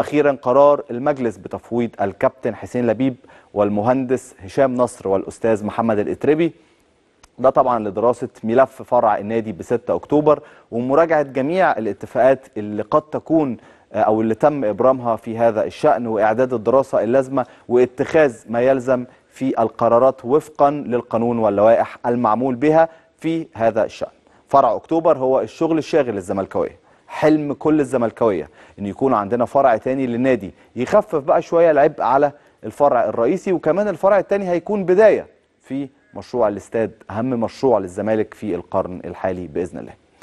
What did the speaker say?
أخيرا قرار المجلس بتفويض الكابتن حسين لبيب والمهندس هشام نصر والأستاذ محمد الإتربي ده طبعا لدراسة ملف فرع النادي ب 6 أكتوبر ومراجعة جميع الاتفاقات اللي قد تكون آه، أو اللي تم إبرامها في هذا الشأن وإعداد الدراسة اللازمة واتخاذ ما يلزم في القرارات وفقا للقانون واللوائح المعمول بها في هذا الشأن فرع أكتوبر هو الشغل الشاغل الزملكاويه حلم كل الزملكاويه ان يكون عندنا فرع تاني للنادي يخفف بقى شويه العبء على الفرع الرئيسي وكمان الفرع التاني هيكون بدايه في مشروع الاستاد اهم مشروع للزمالك في القرن الحالي باذن الله